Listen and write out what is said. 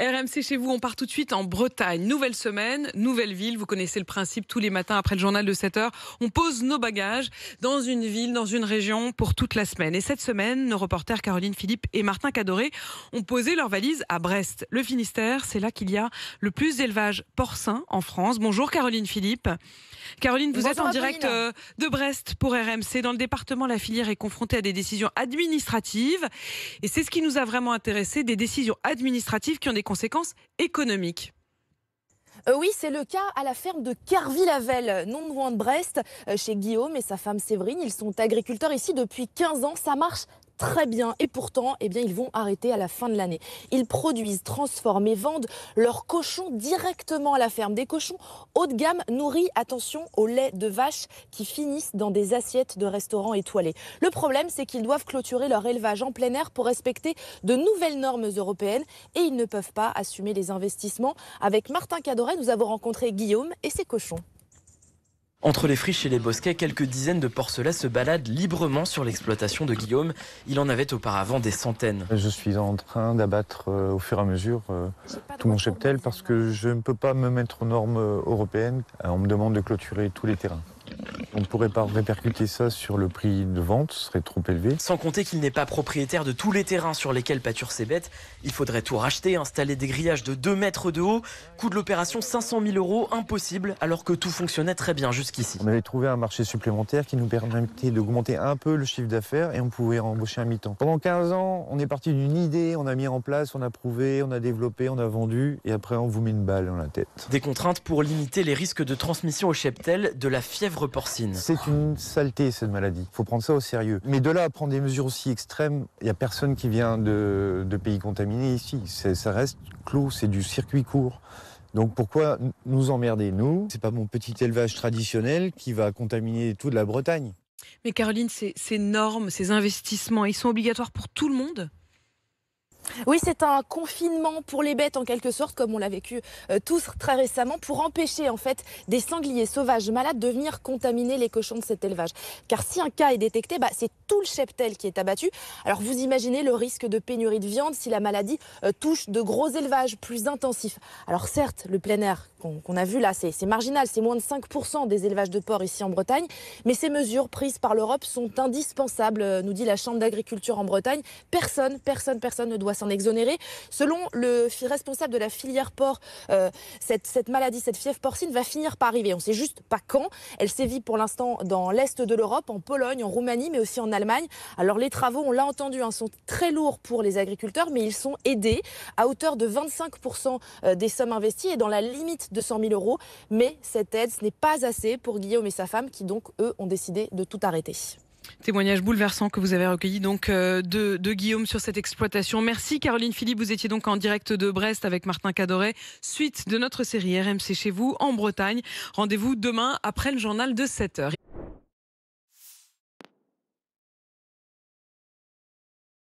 RMC chez vous, on part tout de suite en Bretagne. Nouvelle semaine, nouvelle ville. Vous connaissez le principe tous les matins après le journal de 7 heures. On pose nos bagages dans une ville, dans une région pour toute la semaine. Et cette semaine, nos reporters Caroline Philippe et Martin Cadoré ont posé leurs valises à Brest. Le Finistère, c'est là qu'il y a le plus d'élevage porcin en France. Bonjour Caroline Philippe. Caroline, vous êtes en direct euh, de Brest pour RMC. Dans le département, la filière est confrontée à des décisions administratives. Et c'est ce qui nous a vraiment intéressé, des décisions administratives qui ont des conséquences économiques. Euh, oui, c'est le cas à la ferme de Carville-Avel, non loin de Brest, euh, chez Guillaume et sa femme Séverine. Ils sont agriculteurs ici depuis 15 ans. Ça marche très bien et pourtant, eh bien, ils vont arrêter à la fin de l'année. Ils produisent, transforment et vendent leurs cochons directement à la ferme. Des cochons haut de gamme nourris, attention, au lait de vache qui finissent dans des assiettes de restaurants étoilés. Le problème, c'est qu'ils doivent clôturer leur élevage en plein air pour respecter de nouvelles normes européennes et ils ne peuvent pas assumer les investissements. Avec Martin Cadoret, nous avons rencontré Guillaume et ses cochons. Entre les friches et les bosquets, quelques dizaines de porcelets se baladent librement sur l'exploitation de Guillaume. Il en avait auparavant des centaines. Je suis en train d'abattre euh, au fur et à mesure euh, tout mon cheptel parce euh. que je ne peux pas me mettre aux normes européennes. on me demande de clôturer tous les terrains. On ne pourrait pas répercuter ça sur le prix de vente, ce serait trop élevé. Sans compter qu'il n'est pas propriétaire de tous les terrains sur lesquels pâturent ses bêtes. Il faudrait tout racheter, installer des grillages de 2 mètres de haut. Coût de l'opération 500 000 euros, impossible, alors que tout fonctionnait très bien jusqu'ici. On avait trouvé un marché supplémentaire qui nous permettait d'augmenter un peu le chiffre d'affaires et on pouvait embaucher un mi-temps. Pendant 15 ans, on est parti d'une idée, on a mis en place, on a prouvé, on a développé, on a vendu et après on vous met une balle dans la tête. Des contraintes pour limiter les risques de transmission au cheptel de la fièvre porcine. C'est une saleté, cette maladie. Il faut prendre ça au sérieux. Mais de là à prendre des mesures aussi extrêmes, il n'y a personne qui vient de, pays contaminés ici. Ça reste clos, c'est du circuit court. Donc pourquoi nous emmerder, nous C'est pas mon petit élevage traditionnel qui va contaminer toute la Bretagne. Mais Caroline, ces normes, ces investissements, ils sont obligatoires pour tout le monde oui, c'est un confinement pour les bêtes en quelque sorte, comme on l'a vécu euh, tous très récemment, pour empêcher en fait des sangliers sauvages malades de venir contaminer les cochons de cet élevage. Car si un cas est détecté, bah, c'est tout le cheptel qui est abattu. Alors vous imaginez le risque de pénurie de viande si la maladie euh, touche de gros élevages plus intensifs. Alors certes, le plein air qu'on a vu là, c'est marginal, c'est moins de 5% des élevages de porcs ici en Bretagne. Mais ces mesures prises par l'Europe sont indispensables, euh, nous dit la Chambre d'agriculture en Bretagne. Personne, personne, personne ne doit s'en exonérer. Selon le responsable de la filière porc, euh, cette, maladie, cette fièvre porcine va finir par arriver. On ne sait juste pas quand. Elle sévit pour l'instant dans l'Est de l'Europe, en Pologne, en Roumanie, mais aussi en Allemagne. Alors les travaux, on l'a entendu, hein, sont très lourds pour les agriculteurs, mais ils sont aidés à hauteur de 25% euh, des sommes investies et dans la limite 200 000 euros. Mais cette aide, ce n'est pas assez pour Guillaume et sa femme qui donc, eux, ont décidé de tout arrêter. Témoignage bouleversant que vous avez recueilli donc euh, de, de, Guillaume sur cette exploitation. Merci Caroline Philippe, vous étiez donc en direct de Brest avec Martin Cadoret, suite de notre série RMC chez vous en Bretagne. Rendez-vous demain après le journal de 7h.